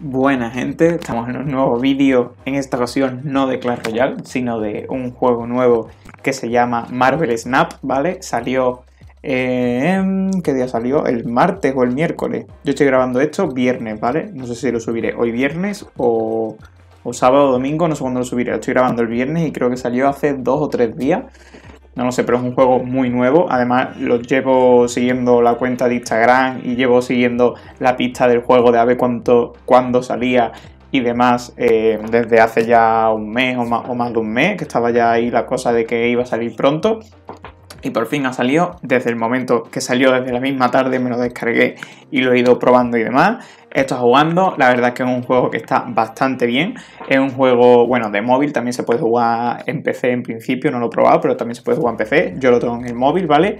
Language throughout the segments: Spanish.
Buena gente, estamos en un nuevo vídeo, en esta ocasión no de Clash Royale, sino de un juego nuevo que se llama Marvel Snap, ¿vale? Salió... Em, ¿Qué día salió? ¿El martes o el miércoles? Yo estoy grabando esto viernes, ¿vale? No sé si lo subiré hoy viernes o, o sábado o domingo, no sé cuándo lo subiré. estoy grabando el viernes y creo que salió hace dos o tres días no lo sé, pero es un juego muy nuevo. Además, lo llevo siguiendo la cuenta de Instagram y llevo siguiendo la pista del juego de a ver cuánto, cuándo salía y demás eh, desde hace ya un mes o más, o más de un mes, que estaba ya ahí la cosa de que iba a salir pronto. Y por fin ha salido, desde el momento que salió, desde la misma tarde me lo descargué y lo he ido probando y demás está jugando. La verdad es que es un juego que está bastante bien. Es un juego, bueno, de móvil, también se puede jugar en PC en principio, no lo he probado, pero también se puede jugar en PC. Yo lo tengo en el móvil, ¿vale?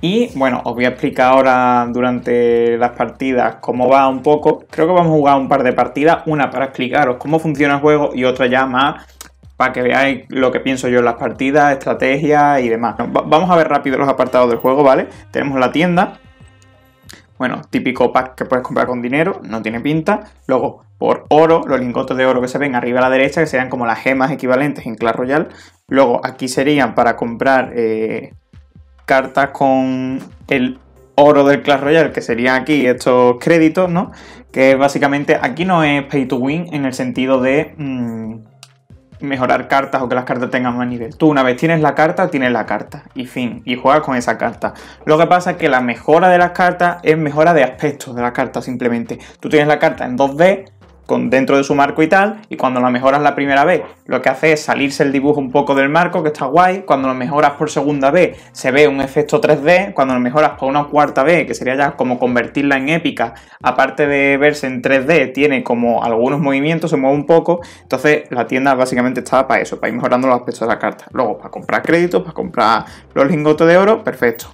Y bueno, os voy a explicar ahora durante las partidas cómo va un poco. Creo que vamos a jugar un par de partidas, una para explicaros cómo funciona el juego y otra ya más para que veáis lo que pienso yo en las partidas, estrategias y demás. Vamos a ver rápido los apartados del juego, ¿vale? Tenemos la tienda, bueno, típico pack que puedes comprar con dinero, no tiene pinta. Luego, por oro, los lingotes de oro que se ven arriba a la derecha, que serían como las gemas equivalentes en Clash Royale. Luego, aquí serían para comprar eh, cartas con el oro del Clash Royale, que serían aquí estos créditos, ¿no? Que básicamente aquí no es pay to win en el sentido de... Mm, mejorar cartas o que las cartas tengan más nivel. Tú una vez tienes la carta, tienes la carta y fin, y juegas con esa carta. Lo que pasa es que la mejora de las cartas es mejora de aspectos de la carta simplemente. Tú tienes la carta en 2D con, dentro de su marco y tal, y cuando la mejoras la primera vez, lo que hace es salirse el dibujo un poco del marco, que está guay, cuando lo mejoras por segunda vez, se ve un efecto 3D, cuando lo mejoras por una cuarta vez, que sería ya como convertirla en épica, aparte de verse en 3D, tiene como algunos movimientos, se mueve un poco, entonces la tienda básicamente estaba para eso, para ir mejorando los aspectos de la carta. Luego, para comprar créditos, para comprar los lingotes de oro, perfecto.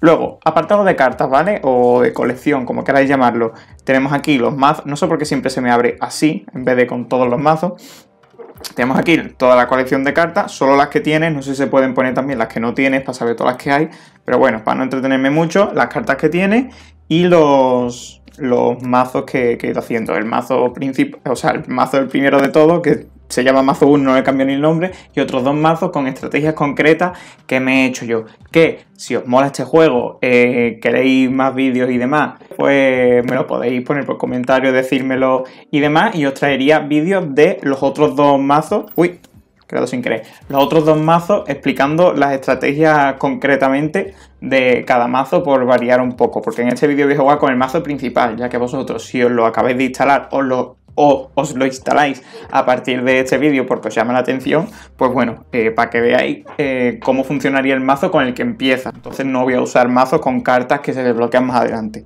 Luego, apartado de cartas, ¿vale? O de colección, como queráis llamarlo. Tenemos aquí los mazos. No sé por qué siempre se me abre así, en vez de con todos los mazos. Tenemos aquí toda la colección de cartas, solo las que tienes, no sé si se pueden poner también las que no tienes para saber todas las que hay, pero bueno, para no entretenerme mucho, las cartas que tienes y los, los mazos que, he ido haciendo. El mazo principal, o sea, el mazo el primero de todo, que se llama mazo 1, no le cambiado ni el nombre, y otros dos mazos con estrategias concretas que me he hecho yo. Que si os mola este juego, eh, queréis más vídeos y demás, pues me lo podéis poner por comentarios decírmelo y demás, y os traería vídeos de los otros dos mazos. Uy, creo sin querer. Los otros dos mazos explicando las estrategias concretamente de cada mazo por variar un poco, porque en este vídeo voy a jugar con el mazo principal, ya que vosotros si os lo acabáis de instalar os lo o os lo instaláis a partir de este vídeo porque os llama la atención, pues bueno, eh, para que veáis eh, cómo funcionaría el mazo con el que empieza. Entonces no voy a usar mazos con cartas que se desbloquean más adelante.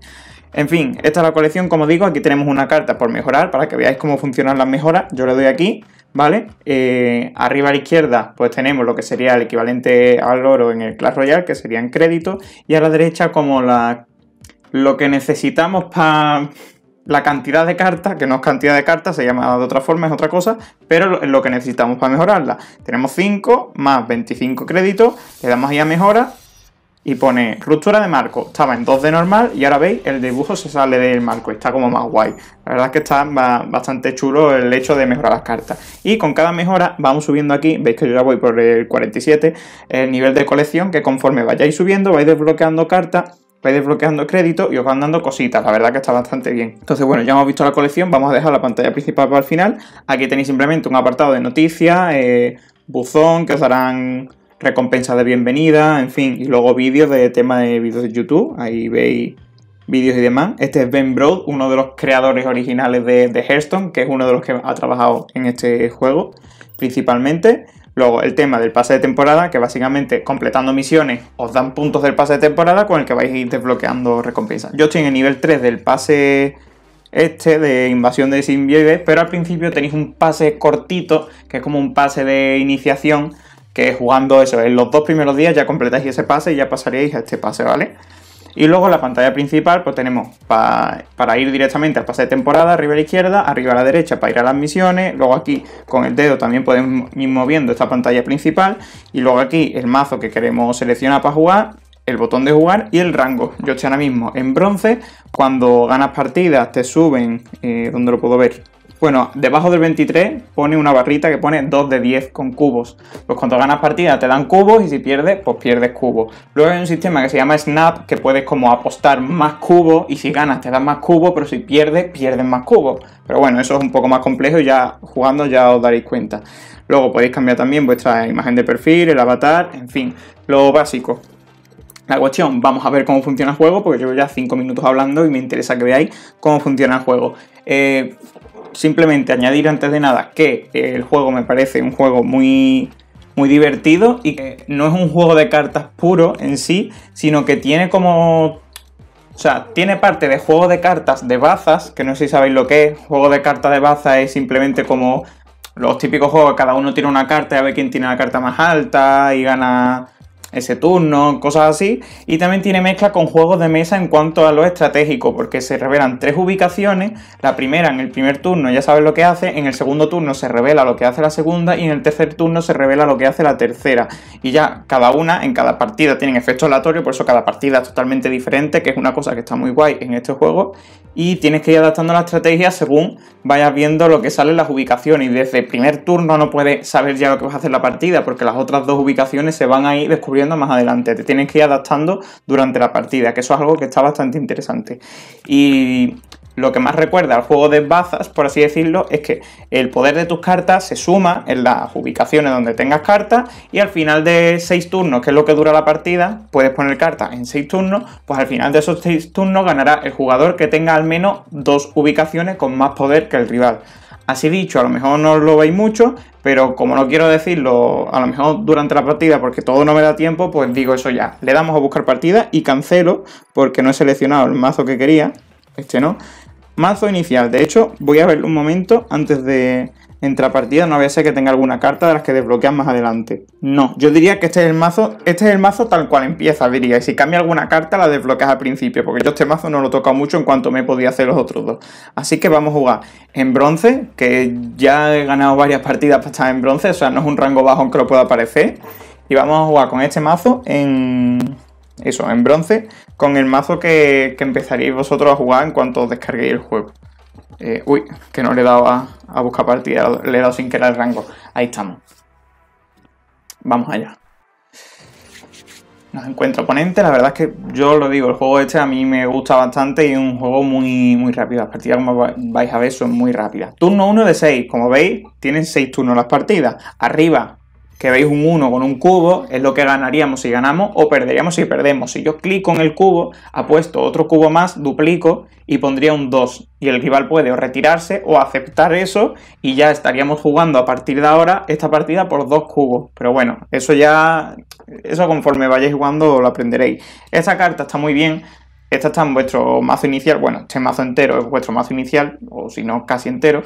En fin, esta es la colección, como digo, aquí tenemos una carta por mejorar para que veáis cómo funcionan las mejoras. Yo le doy aquí, ¿vale? Eh, arriba a la izquierda pues tenemos lo que sería el equivalente al oro en el Clash Royale, que serían créditos, y a la derecha como la, lo que necesitamos para la cantidad de cartas, que no es cantidad de cartas, se llama de otra forma, es otra cosa, pero es lo que necesitamos para mejorarla. Tenemos 5 más 25 créditos, le damos ahí a mejora y pone ruptura de marco. Estaba en 2 de normal y ahora veis el dibujo se sale del marco está como más guay. La verdad es que está bastante chulo el hecho de mejorar las cartas. Y con cada mejora vamos subiendo aquí, veis que yo ya voy por el 47, el nivel de colección que conforme vayáis subiendo vais desbloqueando cartas vais desbloqueando crédito y os van dando cositas, la verdad que está bastante bien. Entonces, bueno, ya hemos visto la colección, vamos a dejar la pantalla principal para el final. Aquí tenéis simplemente un apartado de noticias, eh, buzón, que os darán recompensas de bienvenida, en fin, y luego vídeos de tema de vídeos de YouTube, ahí veis vídeos y demás. Este es Ben Broad, uno de los creadores originales de Hearthstone, que es uno de los que ha trabajado en este juego principalmente. Luego el tema del pase de temporada, que básicamente completando misiones os dan puntos del pase de temporada con el que vais a ir desbloqueando recompensas. Yo estoy en el nivel 3 del pase este de invasión de simbioides, pero al principio tenéis un pase cortito, que es como un pase de iniciación, que jugando eso, en los dos primeros días ya completáis ese pase y ya pasaríais a este pase, ¿vale? Y luego la pantalla principal, pues tenemos para ir directamente al pase de temporada, arriba a la izquierda, arriba a la derecha para ir a las misiones. Luego aquí con el dedo también podemos ir moviendo esta pantalla principal. Y luego aquí el mazo que queremos seleccionar para jugar, el botón de jugar y el rango. Yo estoy ahora mismo en bronce. Cuando ganas partidas te suben, ¿dónde eh, donde lo puedo ver? Bueno, debajo del 23 pone una barrita que pone 2 de 10 con cubos. Pues cuando ganas partida te dan cubos y si pierdes, pues pierdes cubos. Luego hay un sistema que se llama Snap que puedes como apostar más cubos y si ganas te dan más cubos, pero si pierdes, pierdes más cubos. Pero bueno, eso es un poco más complejo y ya jugando ya os daréis cuenta. Luego podéis cambiar también vuestra imagen de perfil, el avatar, en fin, lo básico. La cuestión, vamos a ver cómo funciona el juego, porque llevo ya 5 minutos hablando y me interesa que veáis cómo funciona el juego. Eh, simplemente añadir antes de nada que el juego me parece un juego muy, muy divertido y que no es un juego de cartas puro en sí, sino que tiene como... O sea, tiene parte de juego de cartas de bazas, que no sé si sabéis lo que es. Juego de cartas de bazas es simplemente como los típicos juegos, cada uno tiene una carta y a ver quién tiene la carta más alta y gana ese turno, cosas así. Y también tiene mezcla con juegos de mesa en cuanto a lo estratégico, porque se revelan tres ubicaciones. La primera en el primer turno ya sabes lo que hace, en el segundo turno se revela lo que hace la segunda y en el tercer turno se revela lo que hace la tercera. Y ya cada una, en cada partida, tienen efecto aleatorio por eso cada partida es totalmente diferente, que es una cosa que está muy guay en este juego. Y tienes que ir adaptando la estrategia según vayas viendo lo que sale las ubicaciones. Y desde el primer turno no puedes saber ya lo que vas a hacer la partida, porque las otras dos ubicaciones se van a ir descubriendo más adelante. Te tienes que ir adaptando durante la partida, que eso es algo que está bastante interesante. Y lo que más recuerda al juego de bazas, por así decirlo, es que el poder de tus cartas se suma en las ubicaciones donde tengas cartas y al final de seis turnos, que es lo que dura la partida, puedes poner cartas en seis turnos, pues al final de esos seis turnos ganará el jugador que tenga al menos dos ubicaciones con más poder que el rival. Así dicho, a lo mejor no lo veis mucho, pero como no quiero decirlo a lo mejor durante la partida porque todo no me da tiempo, pues digo eso ya. Le damos a buscar partida y cancelo porque no he seleccionado el mazo que quería, este no. Mazo inicial, de hecho voy a verlo un momento antes de, Entra partida no vaya a ser que tenga alguna carta de las que desbloqueas más adelante. No, yo diría que este es el mazo, este es el mazo tal cual empieza, diría. Y si cambia alguna carta la desbloqueas al principio, porque yo este mazo no lo he tocado mucho en cuanto me podía hacer los otros dos. Así que vamos a jugar en bronce, que ya he ganado varias partidas para estar en bronce, o sea, no es un rango bajo aunque lo pueda aparecer. Y vamos a jugar con este mazo en... Eso, en bronce, con el mazo que, que empezaréis vosotros a jugar en cuanto descarguéis el juego. Eh, uy, que no le he dado a, buscar partida, le he dado sin querer el rango. Ahí estamos. Vamos allá. Nos encuentra oponente, la verdad es que yo lo digo, el juego este a mí me gusta bastante y es un juego muy, muy rápido. Las partidas, como vais a ver, son muy rápidas. Turno 1 de 6, como veis, tienen 6 turnos las partidas. Arriba que veis un 1 con un cubo, es lo que ganaríamos si ganamos o perderíamos si perdemos. Si yo clico en el cubo, apuesto otro cubo más, duplico y pondría un 2. Y el rival puede o retirarse o aceptar eso y ya estaríamos jugando a partir de ahora esta partida por dos cubos. Pero bueno, eso ya, eso conforme vayáis jugando lo aprenderéis. Esta carta está muy bien. Esta está en vuestro mazo inicial, bueno, este mazo entero es vuestro mazo inicial, o si no, casi entero,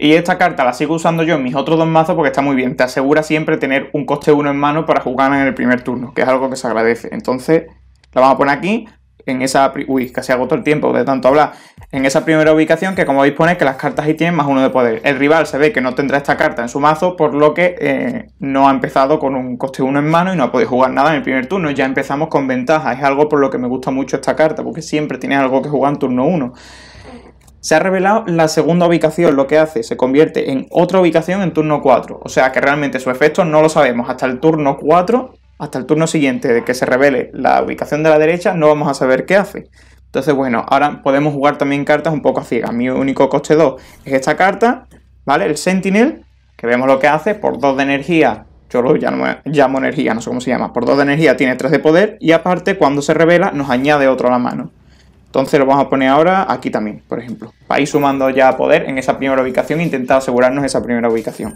y esta carta la sigo usando yo en mis otros dos mazos porque está muy bien. Te asegura siempre tener un coste 1 en mano para jugar en el primer turno, que es algo que se agradece. Entonces, la vamos a poner aquí, en esa... Uy, casi agotó el tiempo de tanto hablar. En esa primera ubicación que como veis pone que las cartas ahí tienen más uno de poder. El rival se ve que no tendrá esta carta en su mazo, por lo que eh, no ha empezado con un coste 1 en mano y no ha podido jugar nada en el primer turno. Ya empezamos con ventaja. Es algo por lo que me gusta mucho esta carta, porque siempre tienes algo que jugar en turno 1. Se ha revelado la segunda ubicación, lo que hace se convierte en otra ubicación en turno 4. O sea que realmente su efecto no lo sabemos hasta el turno 4, hasta el turno siguiente de que se revele la ubicación de la derecha, no vamos a saber qué hace. Entonces, bueno, ahora podemos jugar también cartas un poco a ciegas. Mi único coste 2 es esta carta, ¿vale? El Sentinel, que vemos lo que hace por 2 de energía. Yo lo llamo, llamo energía, no sé cómo se llama. Por 2 de energía tiene 3 de poder y aparte cuando se revela nos añade otro a la mano. Entonces lo vamos a poner ahora aquí también, por ejemplo. Para ir sumando ya poder en esa primera ubicación, intentar asegurarnos esa primera ubicación.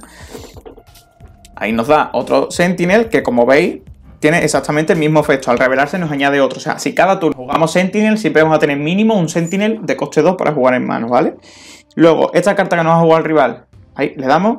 Ahí nos da otro Sentinel que como veis tiene exactamente el mismo efecto. Al revelarse nos añade otro. O sea, si cada turno jugamos Sentinel, siempre vamos a tener mínimo un Sentinel de coste 2 para jugar en mano, ¿vale? Luego, esta carta que nos va a jugar el rival, ahí le damos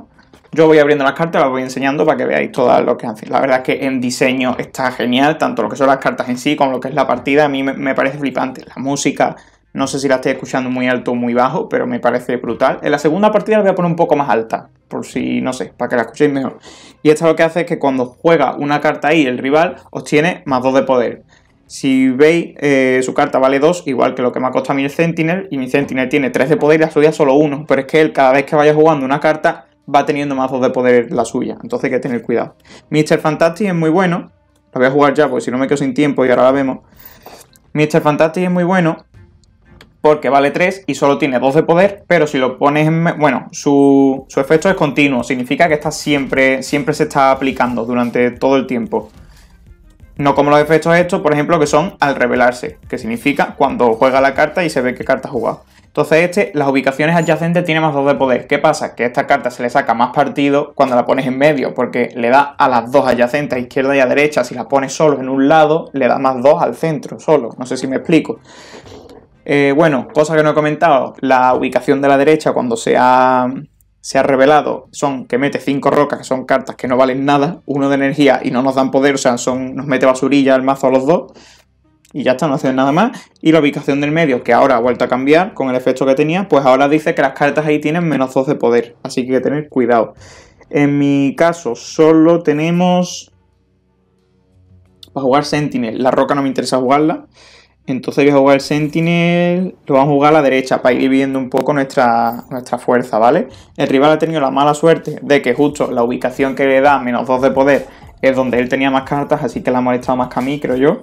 yo voy abriendo las cartas, las voy enseñando para que veáis todo lo que hacen. La verdad es que en diseño está genial, tanto lo que son las cartas en sí como lo que es la partida. A mí me parece flipante. La música, no sé si la estoy escuchando muy alto o muy bajo, pero me parece brutal. En la segunda partida la voy a poner un poco más alta, por si, no sé, para que la escuchéis mejor. Y esto lo que hace es que cuando juega una carta ahí, el rival obtiene más 2 de poder. Si veis, eh, su carta vale 2, igual que lo que me ha costado a mí el Sentinel, y mi Sentinel tiene 3 de poder y la suya solo 1. Pero es que él, cada vez que vaya jugando una carta, va teniendo 2 de poder la suya, entonces hay que tener cuidado. Mr. Fantastic es muy bueno, lo voy a jugar ya, porque si no me quedo sin tiempo y ahora la vemos. Mr. Fantastic es muy bueno porque vale 3 y solo tiene 2 de poder, pero si lo pones en... Bueno, su, su efecto es continuo, significa que está siempre, siempre se está aplicando durante todo el tiempo. No como los efectos estos, por ejemplo, que son al revelarse, que significa cuando juega la carta y se ve qué carta ha jugado. Entonces este, las ubicaciones adyacentes tiene más 2 de poder. ¿Qué pasa? Que esta carta se le saca más partido cuando la pones en medio, porque le da a las dos adyacentes, a izquierda y a derecha. Si las pones solo en un lado, le da más 2 al centro, solo. No sé si me explico. Eh, bueno, cosa que no he comentado, la ubicación de la derecha cuando se ha se ha revelado son que mete cinco rocas, que son cartas que no valen nada, uno de energía y no nos dan poder, o sea, son, nos mete basurilla el mazo a los dos. Y ya está, no hace nada más. Y la ubicación del medio, que ahora ha vuelto a cambiar con el efecto que tenía, pues ahora dice que las cartas ahí tienen menos 2 de poder. Así que hay que tener cuidado. En mi caso, solo tenemos. Para jugar Sentinel. La roca no me interesa jugarla. Entonces voy a jugar el Sentinel, lo vamos a jugar a la derecha para ir viendo un poco nuestra, nuestra fuerza, ¿vale? El rival ha tenido la mala suerte de que justo la ubicación que le da menos 2 de poder es donde él tenía más cartas, así que la ha molestado más que a mí, creo yo.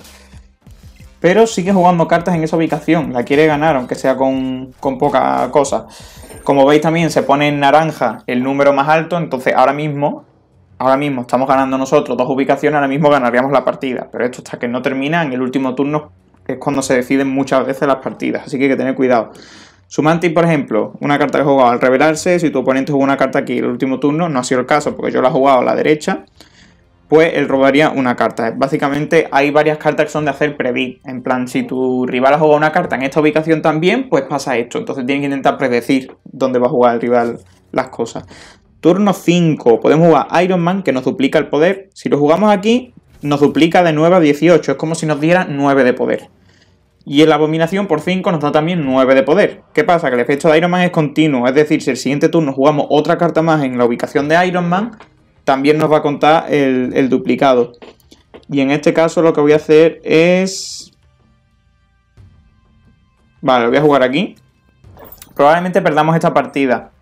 Pero sigue jugando cartas en esa ubicación, la quiere ganar, aunque sea con, con poca cosa. Como veis también se pone en naranja el número más alto, entonces ahora mismo ahora mismo estamos ganando nosotros dos ubicaciones, ahora mismo ganaríamos la partida. Pero esto está que no termina, en el último turno es cuando se deciden muchas veces las partidas, así que hay que tener cuidado. Sumanti, por ejemplo, una carta que he jugado al revelarse, si tu oponente jugó una carta aquí el último turno, no ha sido el caso porque yo la he jugado a la derecha, pues él robaría una carta. Básicamente hay varias cartas que son de hacer predict. En plan, si tu rival ha jugado una carta en esta ubicación también, pues pasa esto. Entonces tienes que intentar predecir dónde va a jugar el rival las cosas. Turno 5, podemos jugar Iron Man, que nos duplica el poder. Si lo jugamos aquí, nos duplica de 9 a 18. Es como si nos diera 9 de poder. Y en la abominación por 5 nos da también 9 de poder. ¿Qué pasa? Que el efecto de Iron Man es continuo, es decir, si el siguiente turno jugamos otra carta más en la ubicación de Iron Man, también nos va a contar el, duplicado. Y en este caso lo que voy a hacer es... Vale, lo voy a jugar aquí. Probablemente perdamos esta partida.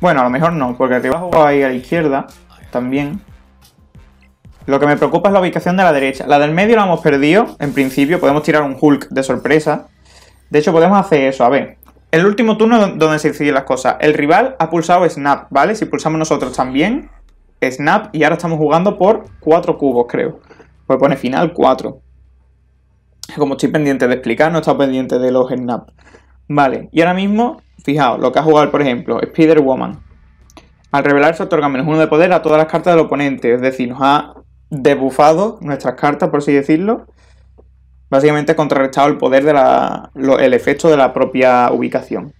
Bueno, a lo mejor no, porque el a jugar ahí a la izquierda también. Lo que me preocupa es la ubicación de la derecha. La del medio la hemos perdido, en principio. Podemos tirar un Hulk de sorpresa. De hecho, podemos hacer eso, a ver. El último turno donde se deciden las cosas. El rival ha pulsado Snap, ¿vale? Si pulsamos nosotros también, Snap. Y ahora estamos jugando por cuatro cubos, creo. Pues pone final 4. Como estoy pendiente de explicar, no he estado pendiente de los Snap. Vale, y ahora mismo, fijaos, lo que ha jugado, por ejemplo, Spider-Woman. Al revelarse otorga menos uno de poder a todas las cartas del oponente. Es decir, nos ha debufado nuestras cartas, por así decirlo. Básicamente contrarrestado el poder de la, el efecto de la propia ubicación.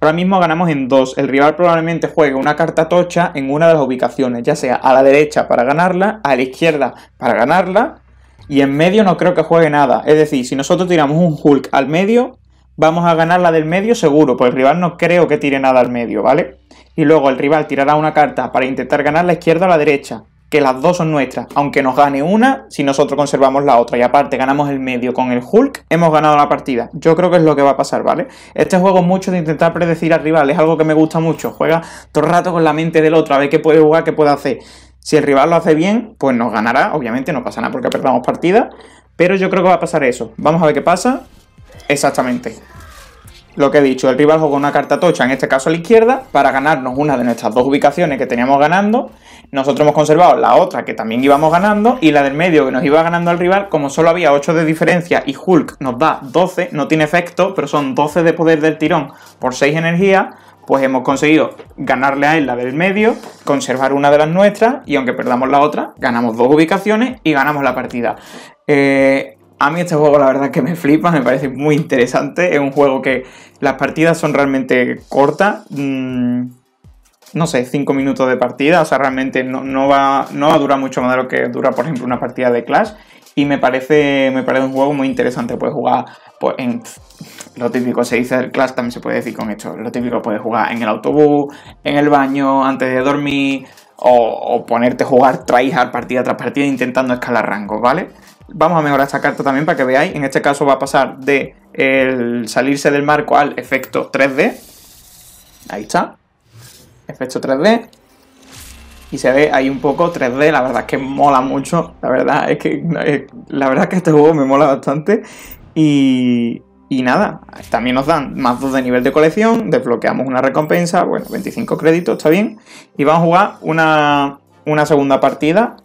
Ahora mismo ganamos en dos. El rival probablemente juegue una carta tocha en una de las ubicaciones, ya sea a la derecha para ganarla, a la izquierda para ganarla, y en medio no creo que juegue nada. Es decir, si nosotros tiramos un Hulk al medio, vamos a ganar la del medio seguro, pues el rival no creo que tire nada al medio, ¿vale? Y luego el rival tirará una carta para intentar ganar la izquierda o la derecha que las dos son nuestras, aunque nos gane una si nosotros conservamos la otra. Y aparte ganamos el medio con el Hulk, hemos ganado la partida. Yo creo que es lo que va a pasar, ¿vale? Este juego es mucho de intentar predecir al rival, es algo que me gusta mucho. Juega todo el rato con la mente del otro, a ver qué puede jugar, qué puede hacer. Si el rival lo hace bien, pues nos ganará, obviamente no pasa nada porque perdamos partida. Pero yo creo que va a pasar eso. Vamos a ver qué pasa. Exactamente lo que he dicho, el rival juega una carta tocha, en este caso a la izquierda, para ganarnos una de nuestras dos ubicaciones que teníamos ganando nosotros hemos conservado la otra que también íbamos ganando y la del medio que nos iba ganando al rival, como solo había 8 de diferencia y Hulk nos da 12, no tiene efecto, pero son 12 de poder del tirón por 6 energías, pues hemos conseguido ganarle a él la del medio, conservar una de las nuestras y aunque perdamos la otra, ganamos dos ubicaciones y ganamos la partida. Eh, a mí este juego la verdad que me flipa, me parece muy interesante. Es un juego que las partidas son realmente cortas. Mm, no sé, 5 minutos de partida, o sea, realmente no, no, va, a durar mucho más de lo que dura, por ejemplo, una partida de Clash. Y me parece, me parece un juego muy interesante, puedes jugar pues, en... Lo típico se dice el Clash, también se puede decir con esto. Lo típico puedes jugar en el autobús, en el baño, antes de dormir, o, ponerte a jugar tryhard partida tras partida intentando escalar rango, ¿vale? Vamos a mejorar esta carta también para que veáis. En este caso va a pasar de el salirse del marco al efecto 3D. Ahí está efecto 3D. Y se ve ahí un poco 3D, la verdad es que mola mucho. La verdad es que, la verdad que este juego me mola bastante. Y, nada, también nos dan más 2 de nivel de colección, desbloqueamos una recompensa, bueno, 25 créditos, está bien. Y vamos a jugar una, una segunda partida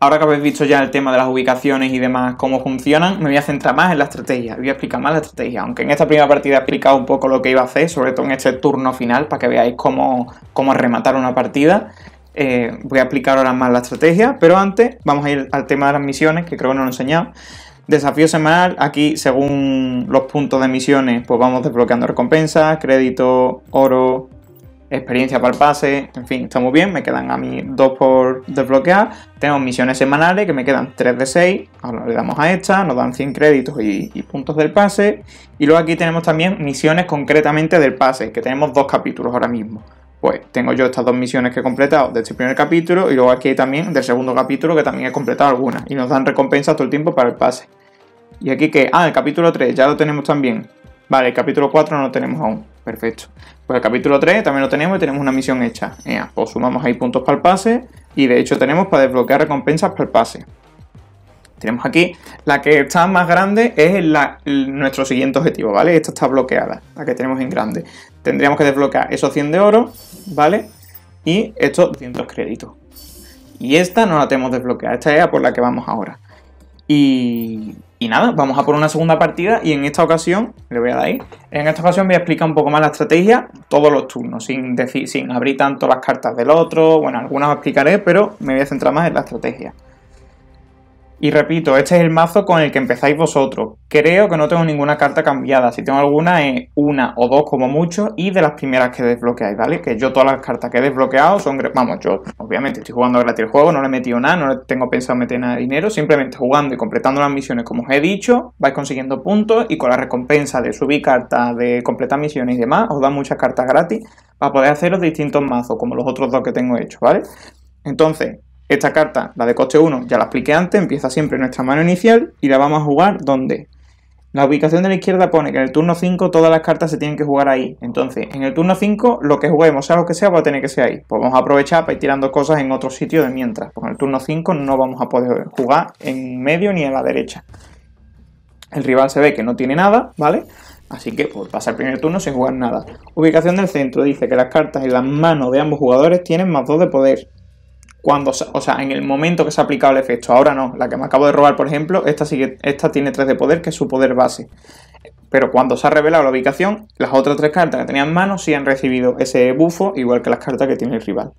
Ahora que habéis visto ya el tema de las ubicaciones y demás, cómo funcionan, me voy a centrar más en la estrategia, voy a explicar más la estrategia, aunque en esta primera partida he explicado un poco lo que iba a hacer, sobre todo en este turno final, para que veáis cómo, cómo rematar una partida. Eh, voy a explicar ahora más la estrategia, pero antes vamos a ir al tema de las misiones, que creo que no lo he enseñado. Desafío semanal, aquí según los puntos de misiones, pues vamos desbloqueando recompensas, crédito, oro, experiencia para el pase, en fin, está muy bien, me quedan a mí dos por desbloquear, tengo misiones semanales que me quedan tres de seis, ahora le damos a esta, nos dan 100 créditos y, y, puntos del pase, y luego aquí tenemos también misiones concretamente del pase, que tenemos dos capítulos ahora mismo. Pues tengo yo estas dos misiones que he completado de este primer capítulo y luego aquí también del segundo capítulo que también he completado algunas y nos dan recompensas todo el tiempo para el pase. Y aquí que, ah, el capítulo 3 ya lo tenemos también. Vale, el capítulo 4 no lo tenemos aún. Perfecto. Pues el capítulo 3 también lo tenemos y tenemos una misión hecha. pues sumamos ahí puntos para el pase y de hecho tenemos para desbloquear recompensas para el pase. Tenemos aquí la que está más grande es nuestro siguiente objetivo, ¿vale? Esta está bloqueada, la que tenemos en grande. Tendríamos que desbloquear esos 100 de oro, ¿vale? Y estos 200 créditos. Y esta no la tenemos desbloqueada, esta es la por la que vamos ahora. Y y nada, vamos a por una segunda partida y en esta ocasión, le voy a dar ahí, en esta ocasión voy a explicar un poco más la estrategia todos los turnos, sin, sin abrir tanto las cartas del otro, bueno, algunas explicaré, pero me voy a centrar más en la estrategia. Y repito, este es el mazo con el que empezáis vosotros. Creo que no tengo ninguna carta cambiada. Si tengo alguna es una o dos como mucho y de las primeras que desbloqueáis, ¿vale? Que yo todas las cartas que he desbloqueado son... Vamos, yo obviamente estoy jugando gratis el juego, no le he metido nada, no tengo pensado meter nada de dinero. Simplemente jugando y completando las misiones como os he dicho, vais consiguiendo puntos y con la recompensa de subir cartas, de completar misiones y demás, os dan muchas cartas gratis para poder hacer los distintos mazos, como los otros dos que tengo hechos, ¿vale? Entonces, esta carta, la de coche 1, ya la expliqué antes, empieza siempre en nuestra mano inicial y la vamos a jugar donde La ubicación de la izquierda pone que en el turno 5 todas las cartas se tienen que jugar ahí. Entonces, en el turno 5, lo que juguemos, sea lo que sea, va a tener que ser ahí. Pues vamos a aprovechar para ir tirando cosas en otro sitio de mientras. Pues en el turno 5 no vamos a poder jugar en medio ni en la derecha. El rival se ve que no tiene nada, ¿vale? Así que por pasar el primer turno sin jugar nada. Ubicación del centro dice que las cartas en las manos de ambos jugadores tienen más 2 de poder o sea, en el momento que se ha aplicado el efecto. Ahora no, la que me acabo de robar, por ejemplo, esta, sigue, esta tiene 3 de poder, que es su poder base. Pero cuando se ha revelado la ubicación, las otras tres cartas que tenía en mano sí han recibido ese bufo, igual que las cartas que tiene el rival.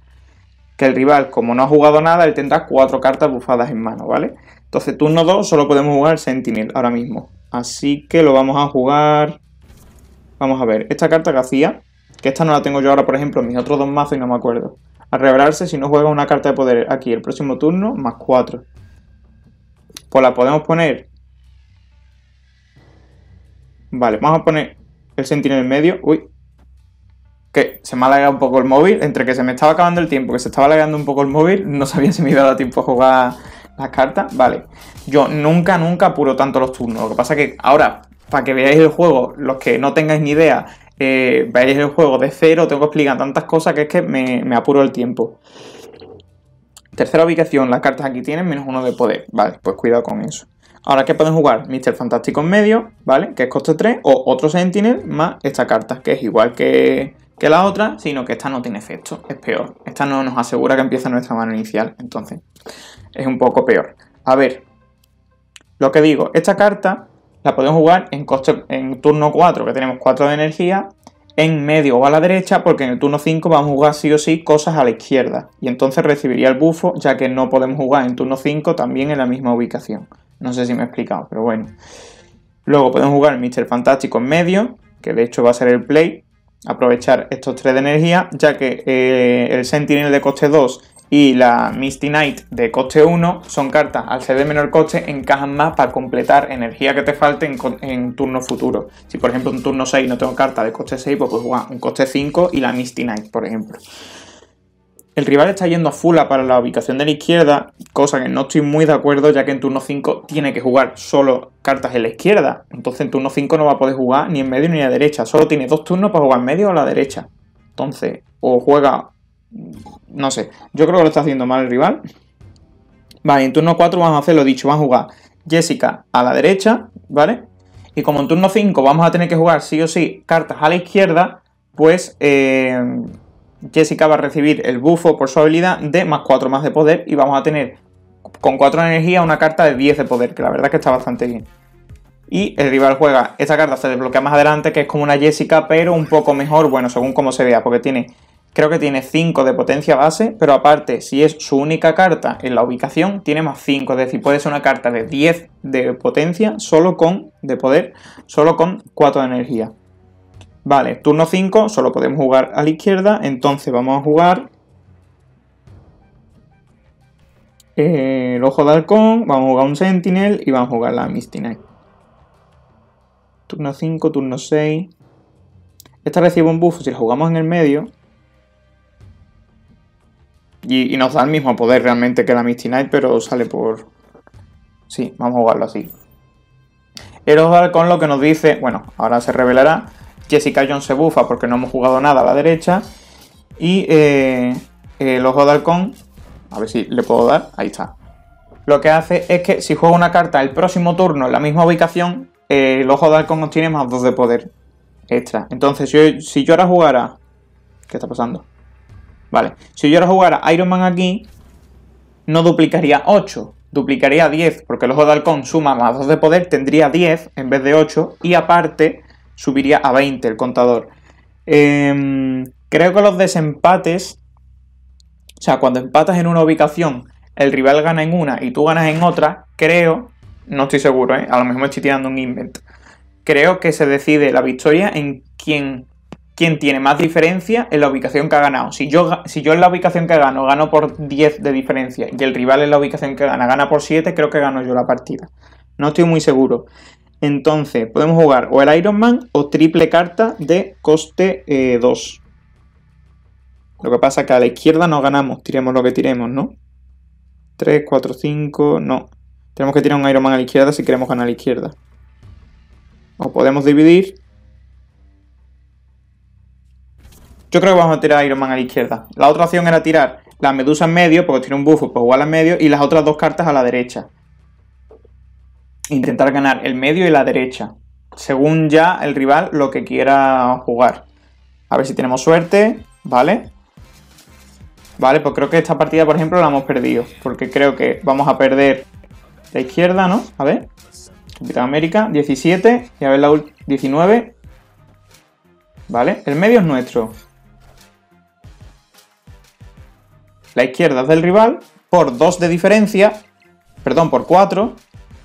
Que el rival, como no ha jugado nada, él tendrá cuatro cartas bufadas en mano, ¿vale? Entonces, turno 2 solo podemos jugar Sentinel ahora mismo. Así que lo vamos a jugar... Vamos a ver, esta carta que hacía, que esta no la tengo yo ahora, por ejemplo, mis otros dos mazos y no me acuerdo a si no juega una carta de poder aquí el próximo turno, más 4. Pues la podemos poner... Vale, vamos a poner el sentinel en medio. Uy. Que se me ha lagado un poco el móvil. Entre que se me estaba acabando el tiempo, que se estaba lagando un poco el móvil, no sabía si me iba a dar tiempo a jugar las cartas. Vale. Yo nunca, nunca apuro tanto los turnos. Lo que pasa que ahora, para que veáis el juego, los que no tengáis ni idea, eh, el juego de cero, tengo que explicar tantas cosas que es que me, apuro el tiempo. Tercera ubicación, las cartas aquí tienen menos uno de poder. Vale, pues cuidado con eso. Ahora que pueden jugar Mr. Fantástico en medio, ¿vale? Que es coste 3, o otro Sentinel más esta carta, que es igual que, que la otra, sino que esta no tiene efecto, es peor. Esta no nos asegura que empieza nuestra mano inicial, entonces es un poco peor. A ver, lo que digo, esta carta podemos jugar en, en turno 4, que tenemos 4 de energía, en medio o a la derecha, porque en el turno 5 vamos a jugar sí o sí cosas a la izquierda, y entonces recibiría el bufo, ya que no podemos jugar en turno 5 también en la misma ubicación. No sé si me he explicado, pero bueno. Luego podemos jugar el Mr. Fantástico en medio, que de hecho va a ser el play, aprovechar estos 3 de energía, ya que eh, el Sentinel de coste 2 y la Misty Knight de coste 1 son cartas al ser de menor coste, encajan más para completar energía que te falte en, turno futuro. Si por ejemplo en turno 6 no tengo carta de coste 6, pues puedo jugar un coste 5 y la Misty Knight, por ejemplo. El rival está yendo a Fula para la ubicación de la izquierda, cosa que no estoy muy de acuerdo, ya que en turno 5 tiene que jugar solo cartas en la izquierda. Entonces en turno 5 no va a poder jugar ni en medio ni a derecha, solo tiene dos turnos para jugar en medio o a la derecha. Entonces, o juega no sé, yo creo que lo está haciendo mal el rival. Vale, en turno 4 vamos a hacer lo dicho, vamos a jugar Jessica a la derecha, ¿vale? Y como en turno 5 vamos a tener que jugar sí o sí cartas a la izquierda, pues eh, Jessica va a recibir el bufo por su habilidad de más 4 más de poder y vamos a tener con 4 de energía una carta de 10 de poder, que la verdad es que está bastante bien. Y el rival juega esta carta, se desbloquea más adelante, que es como una Jessica, pero un poco mejor, bueno, según como se vea, porque tiene Creo que tiene 5 de potencia base, pero aparte, si es su única carta en la ubicación, tiene más 5. Es decir, puede ser una carta de 10 de potencia, solo con, de poder, solo con 4 de energía. Vale, turno 5, solo podemos jugar a la izquierda, entonces vamos a jugar eh, el Ojo de Halcón, vamos a jugar un Sentinel y vamos a jugar la Misty Knight. Turno 5, turno 6. Esta recibe un buff si la jugamos en el medio, y, nos da el mismo poder realmente que la Misty Knight, pero sale por... Sí, vamos a jugarlo así. El Ojo de Halcón lo que nos dice... Bueno, ahora se revelará. Jessica Jones se bufa porque no hemos jugado nada a la derecha. Y eh, el ojo de halcón, a ver si le puedo dar, ahí está. Lo que hace es que si juega una carta el próximo turno en la misma ubicación, el ojo de halcón obtiene más 2 de poder extra. Entonces, yo, si yo ahora jugara... ¿Qué está pasando? Vale, si yo ahora jugara Iron Man aquí, no duplicaría 8, duplicaría 10, porque el ojo de halcón suma más 2 de poder, tendría 10 en vez de 8, y aparte subiría a 20 el contador. Em, creo que los desempates, o sea, cuando empatas en una ubicación, el rival gana en una y tú ganas en otra, creo, no estoy seguro, eh, a lo mejor me estoy tirando un invento. creo que se decide la victoria en quien quién tiene más diferencia en la ubicación que ha ganado. Si yo, si yo en la ubicación que gano gano por 10 de diferencia y el rival en la ubicación que gana gana por 7, creo que gano yo la partida. No estoy muy seguro. Entonces, podemos jugar o el Iron Man o triple carta de coste 2. Eh, lo que pasa es que a la izquierda no ganamos, tiremos lo que tiremos, ¿no? 3, 4, 5, no. Tenemos que tirar un Iron Man a la izquierda si queremos ganar a la izquierda. O podemos dividir Yo creo que vamos a tirar Iron Man a la izquierda. La otra opción era tirar la medusa en medio, porque tiene un buffo, pues igual en medio, y las otras dos cartas a la derecha. Intentar ganar el medio y la derecha. Según ya el rival lo que quiera jugar. A ver si tenemos suerte, ¿vale? Vale, pues creo que esta partida, por ejemplo, la hemos perdido. Porque creo que vamos a perder la izquierda, ¿no? A ver. Capitán América, 17. Y a ver la 19. Vale, el medio es nuestro. la izquierda es del rival por 2 de diferencia, perdón, por 4,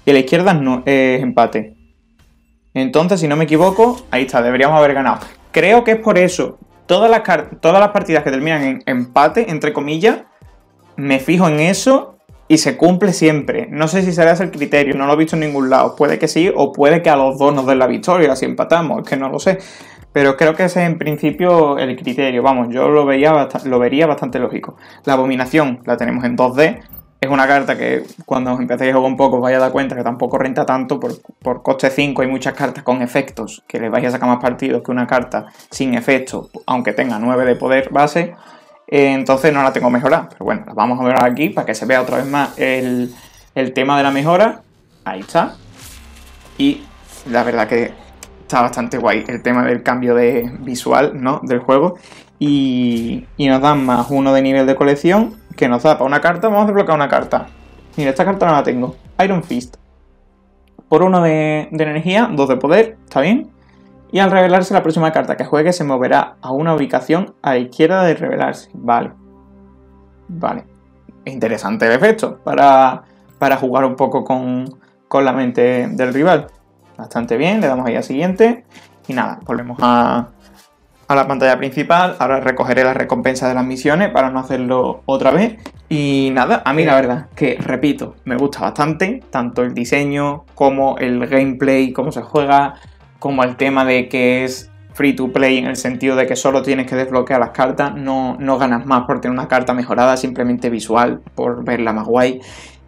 y la izquierda es, empate. Entonces, si no me equivoco, ahí está, deberíamos haber ganado. Creo que es por eso. Todas las, todas las partidas que terminan en empate, entre comillas, me fijo en eso y se cumple siempre. No sé si será ese el criterio, no lo he visto en ningún lado. Puede que sí o puede que a los dos nos den la victoria si empatamos, es que no lo sé. Pero creo que ese es en principio el criterio. Vamos, yo lo, veía lo vería bastante lógico. La abominación la tenemos en 2D. Es una carta que cuando os empecéis a jugar un poco os vais a dar cuenta que tampoco renta tanto. Por, por coste 5 hay muchas cartas con efectos que le vais a sacar más partidos que una carta sin efecto, aunque tenga 9 de poder base. Eh, entonces no la tengo mejorada. Pero bueno, la vamos a mejorar aquí para que se vea otra vez más el, el tema de la mejora. Ahí está. Y la verdad que está bastante guay el tema del cambio de visual, ¿no? Del juego. Y, nos dan más uno de nivel de colección que nos da para una carta. Vamos a desbloquear una carta. Mira, esta carta no la tengo. Iron Fist. Por uno de, energía, dos de poder, está bien. Y al revelarse la próxima carta que juegue se moverá a una ubicación a la izquierda de revelarse. Vale. Vale. Interesante el efecto para, para jugar un poco con, con la mente del rival bastante bien, le damos ahí a siguiente y nada, volvemos a, la pantalla principal, ahora recogeré la recompensa de las misiones para no hacerlo otra vez y nada, a mí la verdad que repito, me gusta bastante, tanto el diseño como el gameplay, cómo se juega, como el tema de que es free to play en el sentido de que solo tienes que desbloquear las cartas, no, no ganas más por tener una carta mejorada, simplemente visual, por verla más guay.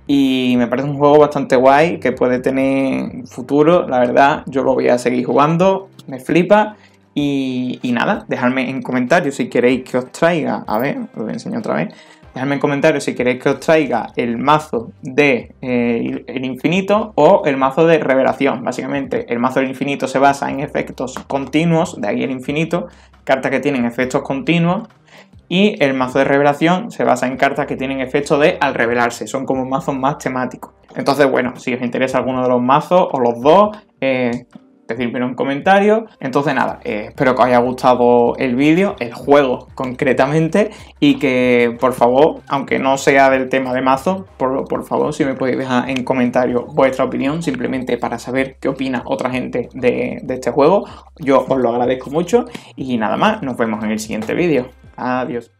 Y me parece un juego bastante guay que puede tener futuro. La verdad, yo lo voy a seguir jugando. Me flipa. Y, nada, dejadme en comentarios si queréis que os traiga. A ver, os lo enseñar otra vez. Dejadme en comentarios si queréis que os traiga el mazo de eh, El Infinito o el mazo de Revelación. Básicamente, el mazo del Infinito se basa en efectos continuos, de ahí el Infinito, cartas que tienen efectos continuos y el mazo de revelación se basa en cartas que tienen efecto de al revelarse, son como mazos más temáticos. Entonces, bueno, si os interesa alguno de los mazos o los dos, eh, decírmelo en comentarios. Entonces nada, eh, espero que os haya gustado el vídeo, el juego concretamente, y que por favor, aunque no sea del tema de mazo, por, favor si me podéis dejar en comentarios vuestra opinión, simplemente para saber qué opina otra gente de este juego. Yo os lo agradezco mucho y nada más, nos vemos en el siguiente vídeo. Adiós.